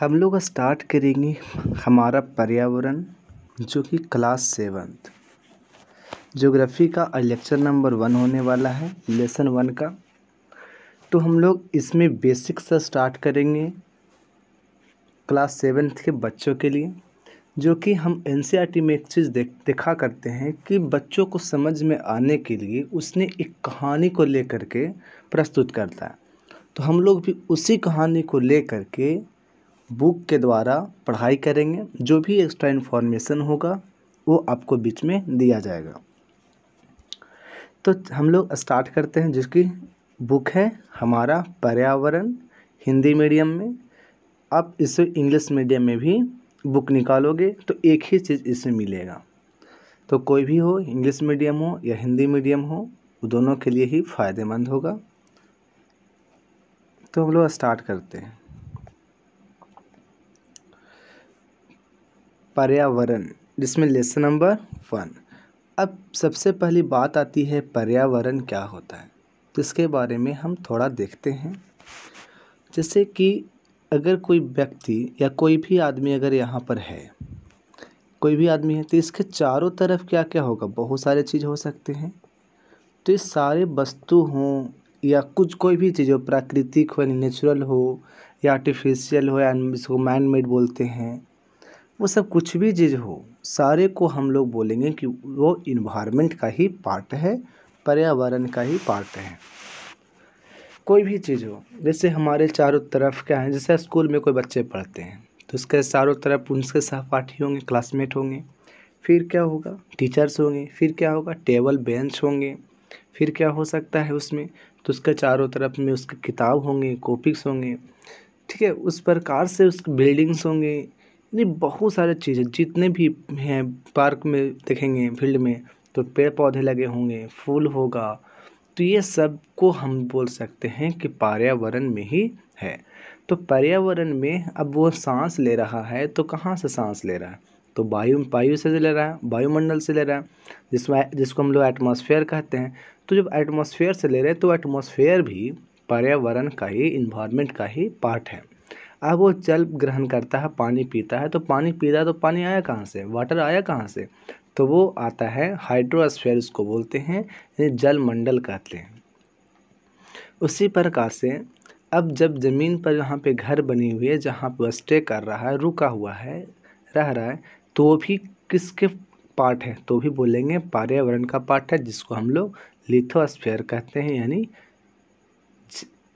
हम लोग स्टार्ट करेंगे हमारा पर्यावरण जो कि क्लास सेवन्थ जोग्राफ़ी का लेक्चर नंबर वन होने वाला है लेसन वन का तो हम लोग इसमें बेसिक से स्टार्ट करेंगे क्लास सेवन्थ के बच्चों के लिए जो कि हम एन e में एक चीज़ देख दिखा करते हैं कि बच्चों को समझ में आने के लिए उसने एक कहानी को लेकर के प्रस्तुत करता है तो हम लोग भी उसी कहानी को लेकर के बुक के द्वारा पढ़ाई करेंगे जो भी एक्स्ट्रा इन्फॉर्मेशन होगा वो आपको बीच में दिया जाएगा तो हम लोग स्टार्ट करते हैं जिसकी बुक है हमारा पर्यावरण हिंदी मीडियम में आप इसे इंग्लिश मीडियम में भी बुक निकालोगे तो एक ही चीज़ इसमें मिलेगा तो कोई भी हो इंग्लिश मीडियम हो या हिंदी मीडियम हो दोनों के लिए ही फ़ायदेमंद होगा तो हम लोग स्टार्ट करते हैं पर्यावरण जिसमें लेसन नंबर वन अब सबसे पहली बात आती है पर्यावरण क्या होता है तो इसके बारे में हम थोड़ा देखते हैं जैसे कि अगर कोई व्यक्ति या कोई भी आदमी अगर यहाँ पर है कोई भी आदमी है तो इसके चारों तरफ क्या क्या होगा बहुत सारे चीज़ हो सकते हैं तो ये सारे वस्तु हों या कुछ कोई भी चीज़ हो प्राकृतिक हो नेचुरल हो या आर्टिफिशियल हो या इसको मैन मेड बोलते हैं वो सब कुछ भी चीज़ हो सारे को हम लोग बोलेंगे कि वो इन्वायरमेंट का ही पार्ट है पर्यावरण का ही पार्ट है कोई भी चीज़ हो जैसे हमारे चारों तरफ क्या है जैसे स्कूल में कोई बच्चे पढ़ते हैं तो उसके चारों तरफ उनके सहपाठी होंगे क्लासमेट होंगे फिर क्या होगा टीचर्स होंगे फिर क्या होगा टेबल बेंच होंगे फिर क्या हो सकता है उसमें तो उसके चारों तरफ में उसके किताब होंगे कॉपिक्स होंगे ठीक है उस प्रकार से उस बिल्डिंग्स होंगे यानी बहुत सारे चीज़ें जितने भी हैं पार्क में देखेंगे फील्ड में तो पेड़ पौधे लगे होंगे फूल होगा तो ये सब को हम बोल सकते हैं कि पर्यावरण में ही है तो पर्यावरण में अब वो सांस ले रहा है तो कहाँ से सांस ले रहा है तो वायु वायु से ले रहा है वायुमंडल से ले रहा है जिसमें जिसको हम लोग एटमोसफेयर कहते हैं तो जब एटमोसफेयर से ले रहे हैं तो एटमोसफेयर भी पर्यावरण का ही इन्वायरमेंट का ही पार्ट है अब वो जल ग्रहण करता है पानी पीता है तो पानी पी रहा है तो पानी आया कहाँ से वाटर आया कहाँ से तो वो आता है हाइड्रोस्फेयर उसको बोलते हैं जल मंडल कहते हैं उसी प्रकार से अब जब ज़मीन पर यहाँ पे घर बने हुए जहाँ पर स्टे कर रहा है रुका हुआ है रह रहा है तो वो भी किसके पार्ट है तो भी बोलेंगे पर्यावरण का पार्ट है जिसको हम लोग लिथोस्फेयर कहते हैं यानी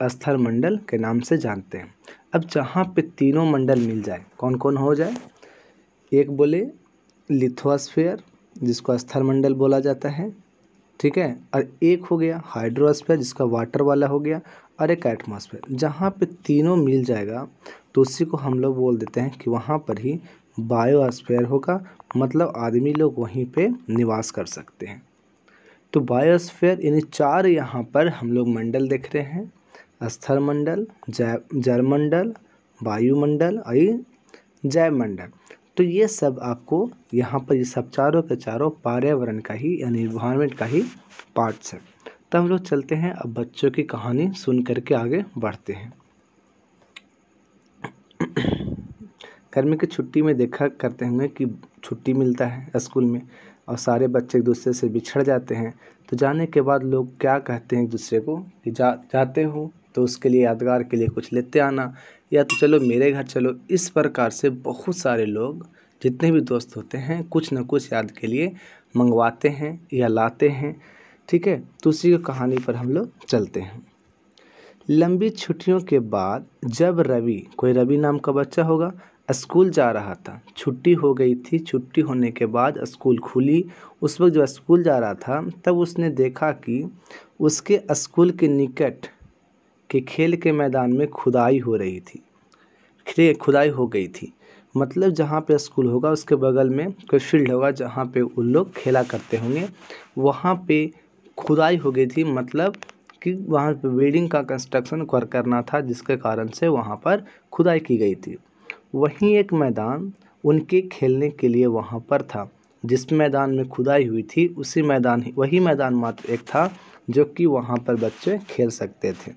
स्थल मंडल के नाम से जानते हैं अब जहाँ पे तीनों मंडल मिल जाए कौन कौन हो जाए एक बोले लिथोस्फेयर जिसको स्थल मंडल बोला जाता है ठीक है और एक हो गया हाइड्रोस्फेयर जिसका वाटर वाला हो गया और एक एटमॉस्फेयर जहाँ पे तीनों मिल जाएगा तो उसी को हम लोग बोल देते हैं कि वहाँ पर ही बायोस्फेयर होगा मतलब आदमी लोग वहीं पे निवास कर सकते हैं तो बायोस्फेयर यानी चार यहाँ पर हम लोग मंडल देख रहे हैं स्थलमंडल जल जलमंडल वायुमंडल और मंडल तो ये सब आपको यहाँ पर ये सब चारों के चारों पर्यावरण का ही यानी इन्वायरमेंट का ही पार्ट्स है तो हम लोग चलते हैं अब बच्चों की कहानी सुन करके आगे बढ़ते हैं गर्मी की छुट्टी में देखा करते होंगे कि छुट्टी मिलता है स्कूल में और सारे बच्चे एक दूसरे से बिछड़ जाते हैं तो जाने के बाद लोग क्या कहते हैं एक दूसरे को कि जा जाते हो तो उसके लिए यादगार के लिए कुछ लेते आना या तो चलो मेरे घर चलो इस प्रकार से बहुत सारे लोग जितने भी दोस्त होते हैं कुछ ना कुछ याद के लिए मंगवाते हैं या लाते हैं ठीक है तो उसी की कहानी पर हम लोग चलते हैं लंबी छुट्टियों के बाद जब रवि कोई रवि नाम का बच्चा होगा स्कूल जा रहा था छुट्टी हो गई थी छुट्टी होने के बाद स्कूल खुली उस वक्त जब स्कूल जा रहा था तब उसने देखा कि उसके स्कूल के निकट कि खेल के मैदान में खुदाई हो रही थी खुदाई हो गई थी मतलब जहाँ पे स्कूल होगा उसके बगल में कोई फील्ड होगा जहाँ पे उन लोग खेला करते होंगे वहाँ पे खुदाई हो गई थी मतलब कि वहाँ पे बिल्डिंग का कंस्ट्रक्शन कर करना था जिसके कारण से वहाँ पर खुदाई की गई थी वहीं एक मैदान उनके खेलने के लिए वहाँ पर था जिस मैदान में खुदाई हुई थी उसी मैदान वही मैदान मात्र एक था जो कि वहाँ पर बच्चे खेल सकते थे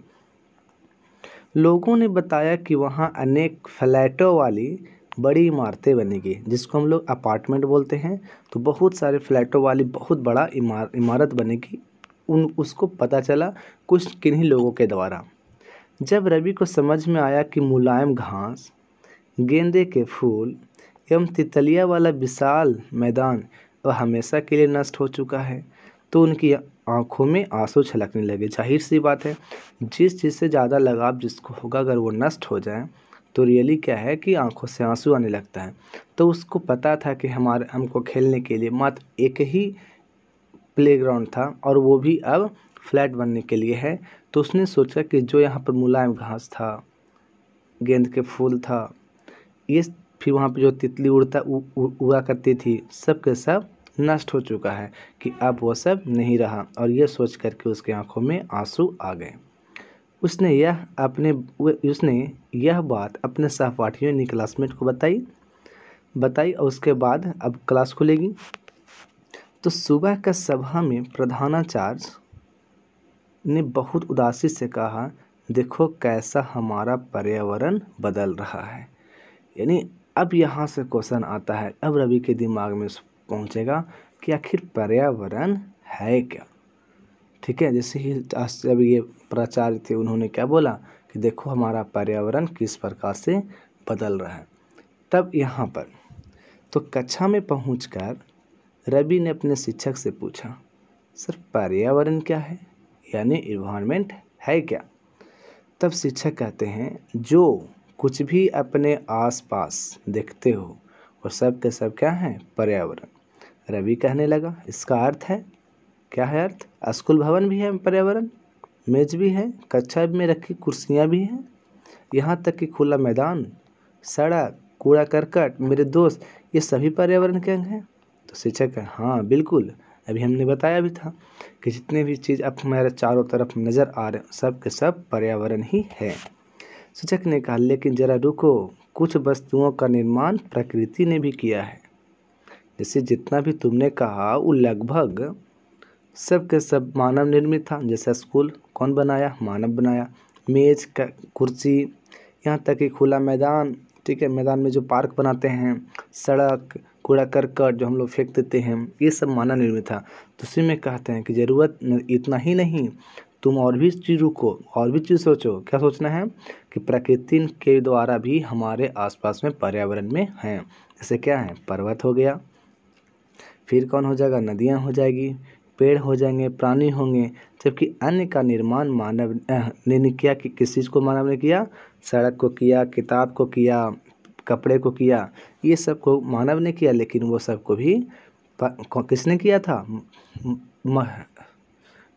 लोगों ने बताया कि वहाँ अनेक फ्लैटों वाली बड़ी इमारतें बनेगी जिसको हम लोग अपार्टमेंट बोलते हैं तो बहुत सारे फ्लैटों वाली बहुत बड़ा इमार इमारत बनेगी उन उसको पता चला कुछ किन्हीं लोगों के द्वारा जब रवि को समझ में आया कि मुलायम घास गेंदे के फूल एवं तितलिया वाला विशाल मैदान वह हमेशा के लिए नष्ट हो चुका है तो उनकी आँखों में आँसू छलकने लगे ज़ाहिर सी बात है जिस चीज़ से ज़्यादा लगाव जिसको होगा अगर वो नष्ट हो जाए तो रियली क्या है कि आँखों से आंसू आने लगता है तो उसको पता था कि हमारे हमको खेलने के लिए मात्र एक ही प्लेग्राउंड था और वो भी अब फ्लैट बनने के लिए है तो उसने सोचा कि जो यहाँ पर मुलायम घास था गेंद के फूल था ये फिर वहाँ पे जो तितली उड़ता उड़ा करती थी सब के सब नष्ट हो चुका है कि अब वो सब नहीं रहा और ये सोच करके उसके आँखों में आंसू आ गए उसने यह अपने उसने यह बात अपने सहपाठियों यानी क्लासमेट को बताई बताई और उसके बाद अब क्लास खुलेगी तो सुबह का सभा में प्रधानाचार्य ने बहुत उदासी से कहा देखो कैसा हमारा पर्यावरण बदल रहा है यानी अब यहाँ से क्वेश्चन आता है अब रवि के दिमाग में पहुँचेगा कि आखिर पर्यावरण है क्या ठीक है जैसे ही जब ये प्राचार्य थे उन्होंने क्या बोला कि देखो हमारा पर्यावरण किस प्रकार से बदल रहा है तब यहाँ पर तो कक्षा में पहुँच रवि ने अपने शिक्षक से पूछा सर पर्यावरण क्या है यानी इन्वायरमेंट है क्या तब शिक्षक कहते हैं जो कुछ भी अपने आसपास देखते हो वो सब के सब क्या है पर्यावरण रवि कहने लगा इसका अर्थ है क्या है अर्थ स्कूल भवन भी है पर्यावरण मेज भी है कक्षा में रखी कुर्सियाँ भी हैं यहाँ तक कि खुला मैदान सड़क कूड़ा करकट मेरे दोस्त ये सभी पर्यावरण के अंग हैं तो शिक्षक है हाँ बिल्कुल अभी हमने बताया भी था कि जितने भी चीज़ अब हमारे चारों तरफ नज़र आ रहे सब के सब पर्यावरण ही है शिक्षक ने कहा लेकिन ज़रा रुको कुछ वस्तुओं का निर्माण प्रकृति ने भी किया है जैसे जितना भी तुमने कहा वो लगभग सब के सब मानव निर्मित था जैसा स्कूल कौन बनाया मानव बनाया मेज कुर्सी यहाँ तक कि खुला मैदान ठीक है मैदान में जो पार्क बनाते हैं सड़क कूड़ा करकट जो हम लोग फेंक देते हैं ये सब मानव निर्मित था तो उसी में कहते हैं कि ज़रूरत इतना ही नहीं तुम और भी चीज़ रुको और भी चीज़ सोचो क्या सोचना है कि प्रकृति के द्वारा भी हमारे आसपास में पर्यावरण में हैं जैसे क्या है पर्वत हो गया फिर कौन हो जाएगा नदियाँ हो जाएगी पेड़ हो जाएंगे प्राणी होंगे जबकि अन्य का निर्माण मानव ने नहीं किया कि किस चीज़ को मानव ने किया सड़क को किया किताब को किया कपड़े को किया ये सब को मानव ने किया लेकिन वो सब को भी किसने किया था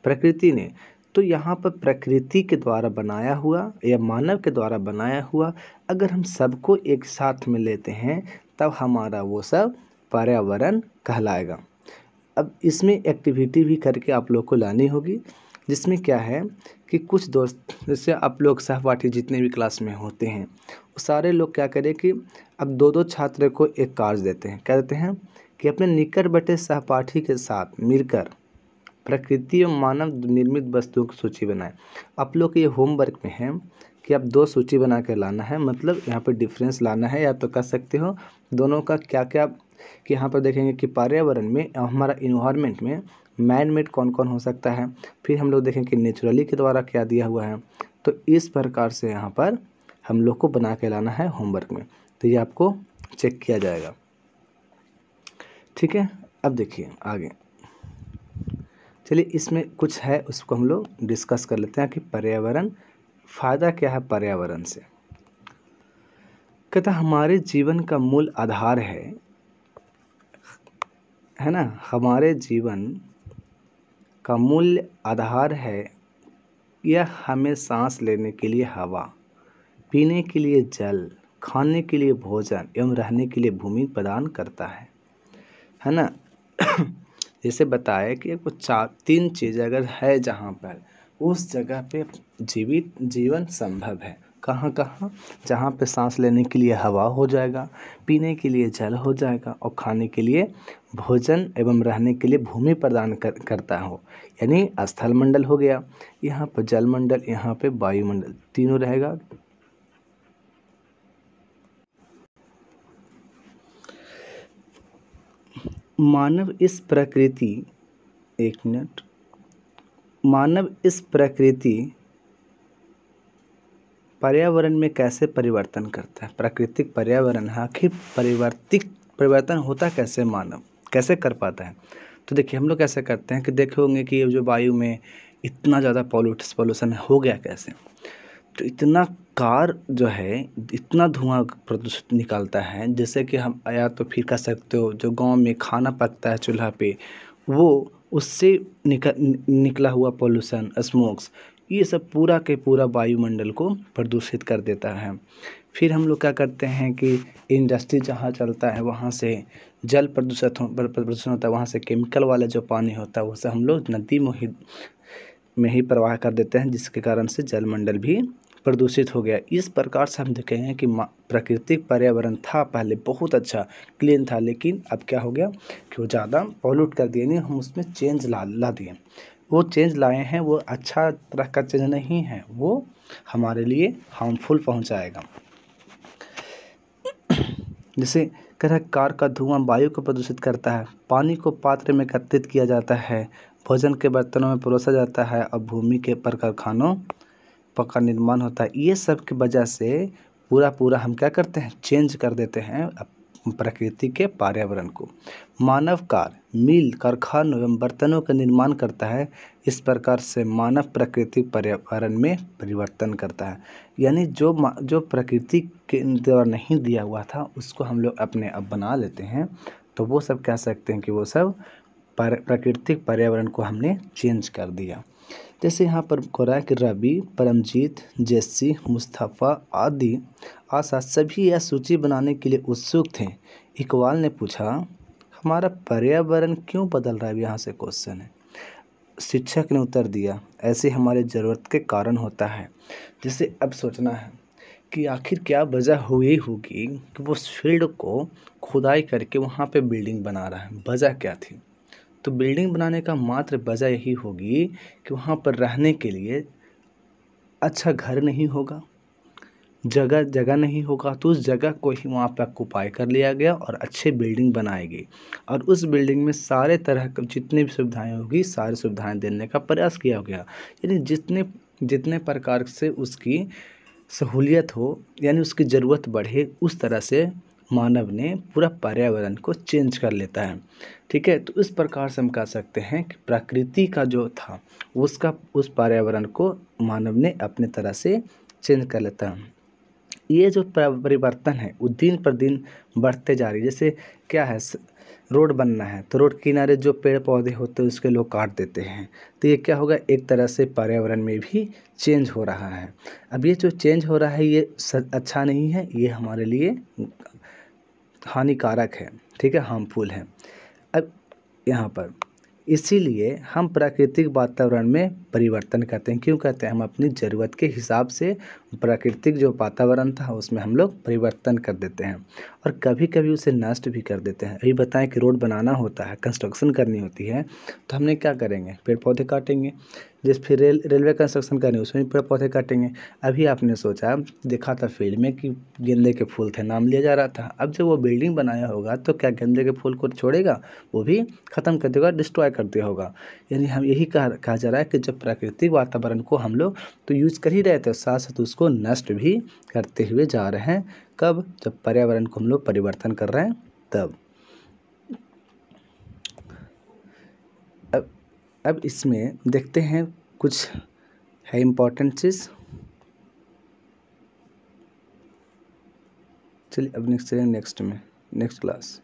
प्रकृति ने तो यहाँ पर प्रकृति के द्वारा बनाया हुआ या मानव के द्वारा बनाया हुआ अगर हम सबको एक साथ में लेते हैं तब हमारा वो सब पर्यावरण कहलाएगा अब इसमें एक्टिविटी भी करके आप लोग को लानी होगी जिसमें क्या है कि कुछ दोस्त जैसे आप लोग सहपाठी जितने भी क्लास में होते हैं वो सारे लोग क्या करें कि अब दो दो छात्र को एक कार्य देते हैं क्या देते हैं कि अपने निकट बटे सहपाठी के साथ मिलकर प्रकृति एवं मानव निर्मित वस्तुओं की सूची बनाएं आप लोग ये होमवर्क में है कि आप दो सूची बना कर लाना है मतलब यहाँ पर डिफ्रेंस लाना है या तो कह सकते हो दोनों का क्या क्या कि यहाँ पर देखेंगे कि पर्यावरण में हमारा इन्वायरमेंट में मैन मेड कौन कौन हो सकता है फिर हम लोग देखें कि नेचुरली के द्वारा क्या दिया हुआ है तो इस प्रकार से यहाँ पर हम लोग को बना के लाना है होमवर्क में तो ये आपको चेक किया जाएगा ठीक है अब देखिए आगे चलिए इसमें कुछ है उसको हम लोग डिस्कस कर लेते हैं कि पर्यावरण फ़ायदा क्या है पर्यावरण से कहता हमारे जीवन का मूल आधार है है ना हमारे जीवन का मूल्य आधार है यह हमें सांस लेने के लिए हवा पीने के लिए जल खाने के लिए भोजन एवं रहने के लिए भूमि प्रदान करता है है ना जैसे बताया कि कुछ चार तीन चीज़ अगर है जहाँ पर उस जगह पे जीवित जीवन संभव है कहाँ कहाँ जहाँ पे सांस लेने के लिए हवा हो जाएगा पीने के लिए जल हो जाएगा और खाने के लिए भोजन एवं रहने के लिए भूमि प्रदान कर करता हो यानी स्थल मंडल हो गया यहाँ पर जल मंडल यहाँ पे वायुमंडल तीनों रहेगा मानव इस प्रकृति एक मिनट मानव इस प्रकृति पर्यावरण में कैसे परिवर्तन करता है प्राकृतिक पर्यावरण है हाँ, आखिर परिवर्तिक परिवर्तन होता कैसे मानव कैसे कर पाता है तो देखिए हम लोग कैसे करते हैं कि देखे होंगे कि जो वायु में इतना ज़्यादा पॉल्यूट पॉल्यूशन हो गया कैसे तो इतना कार जो है इतना धुआं प्रदूषित निकालता है जैसे कि हम या तो फिर कह सकते हो जो गांव में खाना पकता है चूल्हा पे वो उससे निकल निकला हुआ पॉल्यूशन स्मोक्स ये सब पूरा के पूरा वायुमंडल को प्रदूषित कर देता है फिर हम लोग क्या करते हैं कि इंडस्ट्री जहाँ चलता है वहाँ से जल प्रदूषित हो प्रदूषण होता है वहाँ से केमिकल वाला जो पानी होता है उसे हम लोग नदी में ही में ही प्रवाह कर देते हैं जिसके कारण से जलमंडल भी प्रदूषित हो गया इस प्रकार से हम देखेंगे कि प्राकृतिक पर्यावरण था पहले बहुत अच्छा क्लीन था लेकिन अब क्या हो गया कि वो ज़्यादा पॉल्यूट कर दिए नहीं हम उसमें चेंज ला ला दिए वो चेंज लाए हैं वो अच्छा तरह का चेंज नहीं है वो हमारे लिए हार्मफुल पहुंचाएगा जैसे कह रहा कार का धुआं वायु को प्रदूषित करता है पानी को पात्र में एकत्रित किया जाता है भोजन के बर्तनों में परोसा जाता है और भूमि के पर कारखानों का निर्माण होता है ये सब की वजह से पूरा पूरा हम क्या करते हैं चेंज कर देते हैं प्रकृति के पर्यावरण को मानव कार मील कारखानों एवं बर्तनों का निर्माण करता है इस प्रकार से मानव प्रकृति पर्यावरण में परिवर्तन करता है यानी जो जो प्रकृति के द्वारा नहीं दिया हुआ था उसको हम लोग अपने अब बना लेते हैं तो वो सब कह सकते हैं कि वो सब पर, प्राकृतिक पर्यावरण को हमने चेंज कर दिया जैसे यहाँ पर हो रहा है कि रवि परमजीत जेसी मुस्तफ़ा आदि आशा सभी यह सूची बनाने के लिए उत्सुक थे इकबाल ने पूछा हमारा पर्यावरण क्यों बदल रहा है यहाँ से क्वेश्चन है शिक्षक ने उत्तर दिया ऐसे हमारे ज़रूरत के कारण होता है जिसे अब सोचना है कि आखिर क्या वजह हुई होगी कि वो फील्ड को खुदाई करके वहाँ पे बिल्डिंग बना रहा है वजह क्या थी तो बिल्डिंग बनाने का मात्र वजह यही होगी कि वहाँ पर रहने के लिए अच्छा घर नहीं होगा जगह जगह नहीं होगा तो उस जगह को ही वहाँ पर ऑक्यूपाई कर लिया गया और अच्छे बिल्डिंग बनाई गई और उस बिल्डिंग में सारे तरह का जितनी भी सुविधाएँ होगी सारी सुविधाएँ देने का प्रयास किया गया यानी जितने जितने प्रकार से उसकी सहूलियत हो यानी उसकी ज़रूरत बढ़े उस तरह से मानव ने पूरा पर्यावरण को चेंज कर लेता है ठीक है तो इस प्रकार से हम कह सकते हैं कि प्रकृति का जो था उसका उस पर्यावरण को मानव ने अपने तरह से चेंज कर लेता है ये जो परिवर्तन है वो दिन पर दिन बढ़ते जा रही जैसे क्या है रोड बनना है तो रोड किनारे जो पेड़ पौधे होते हैं उसके लोग काट देते हैं तो ये क्या होगा एक तरह से पर्यावरण में भी चेंज हो रहा है अब ये जो चेंज हो रहा है ये अच्छा नहीं है ये हमारे लिए हानिकारक है ठीक है हार्मफुल है अब यहाँ पर इसीलिए हम प्राकृतिक वातावरण में परिवर्तन करते हैं क्यों कहते हैं हम अपनी ज़रूरत के हिसाब से प्राकृतिक जो वातावरण था उसमें हम लोग परिवर्तन कर देते हैं और कभी कभी उसे नष्ट भी कर देते हैं अभी बताएं कि रोड बनाना होता है कंस्ट्रक्शन करनी होती है तो हमने क्या करेंगे पेड़ पौधे काटेंगे जैसे फिर रेल रेलवे कंस्ट्रक्शन का न्यूज़ उसमें पेड़ पौधे काटेंगे अभी आपने सोचा देखा था फील्ड में कि गेंदे के फूल थे नाम लिया जा रहा था अब जब वो बिल्डिंग बनाया होगा तो क्या गेंदे के फूल को छोड़ेगा वो भी ख़त्म कर देगा डिस्ट्रॉय कर दिया होगा यानी हम यही कहा जा रहा है कि जब प्राकृतिक वातावरण को हम लोग तो यूज कर ही रहे थे साथ साथ उसको नष्ट भी करते हुए जा रहे हैं कब जब पर्यावरण को हम लोग परिवर्तन कर रहे हैं तब अब इसमें देखते हैं कुछ है इम्पोर्टेंट चीज़ चलिए अब नेक्स्ट नेक्स्ट में नेक्स्ट क्लास